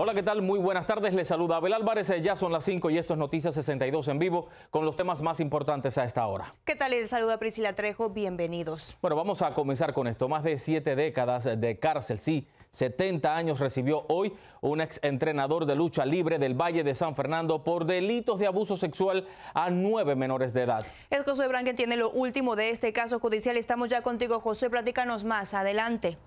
Hola, ¿qué tal? Muy buenas tardes. Les saluda Abel Álvarez. Eh, ya son las 5 y esto es Noticias 62 en vivo con los temas más importantes a esta hora. ¿Qué tal? Les saluda Priscila Trejo. Bienvenidos. Bueno, vamos a comenzar con esto. Más de siete décadas de cárcel, sí. 70 años recibió hoy un ex entrenador de lucha libre del Valle de San Fernando por delitos de abuso sexual a nueve menores de edad. Es José Branque tiene lo último de este caso judicial. Estamos ya contigo, José. Platícanos más. Adelante.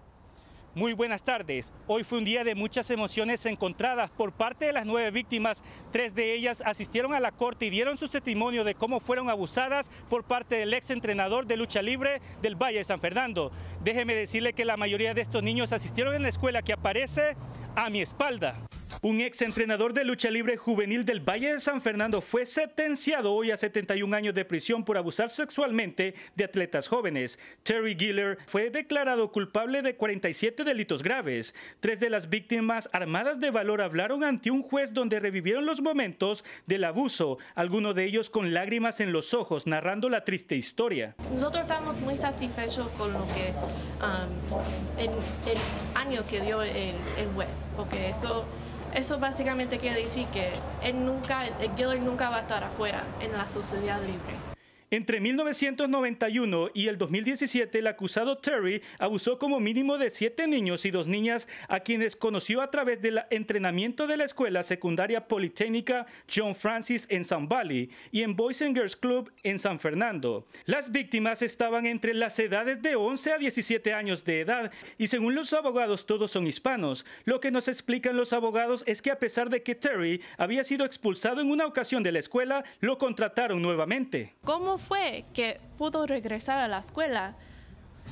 Muy buenas tardes. Hoy fue un día de muchas emociones encontradas por parte de las nueve víctimas. Tres de ellas asistieron a la corte y dieron su testimonio de cómo fueron abusadas por parte del ex entrenador de lucha libre del Valle de San Fernando. Déjeme decirle que la mayoría de estos niños asistieron en la escuela que aparece a mi espalda. Un ex entrenador de lucha libre juvenil del Valle de San Fernando fue sentenciado hoy a 71 años de prisión por abusar sexualmente de atletas jóvenes. Terry Giller fue declarado culpable de 47 delitos graves. Tres de las víctimas armadas de valor hablaron ante un juez donde revivieron los momentos del abuso, algunos de ellos con lágrimas en los ojos, narrando la triste historia. Nosotros estamos muy satisfechos con lo que um, el, año que dio el juez, porque eso eso básicamente quiere decir que él nunca, el Giller nunca va a estar afuera en la sociedad libre. Entre 1991 y el 2017, el acusado Terry abusó como mínimo de siete niños y dos niñas a quienes conoció a través del entrenamiento de la escuela secundaria politécnica John Francis en San Valley y en Boys and Girls Club en San Fernando. Las víctimas estaban entre las edades de 11 a 17 años de edad y según los abogados todos son hispanos. Lo que nos explican los abogados es que a pesar de que Terry había sido expulsado en una ocasión de la escuela, lo contrataron nuevamente. ¿Cómo fue que pudo regresar a la escuela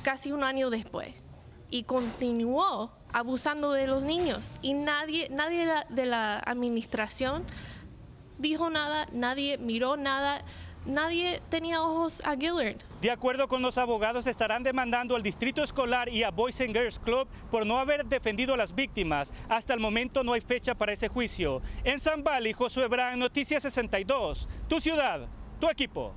casi un año después y continuó abusando de los niños y nadie, nadie de la, administración dijo nada, nadie miró nada, nadie tenía ojos a Gillard. De acuerdo con los abogados, estarán demandando al Distrito Escolar y a Boys and Girls Club por no haber defendido a las víctimas. Hasta el momento no hay fecha para ese juicio. En San Bali, Josué Brán, Noticias 62, tu ciudad, tu equipo.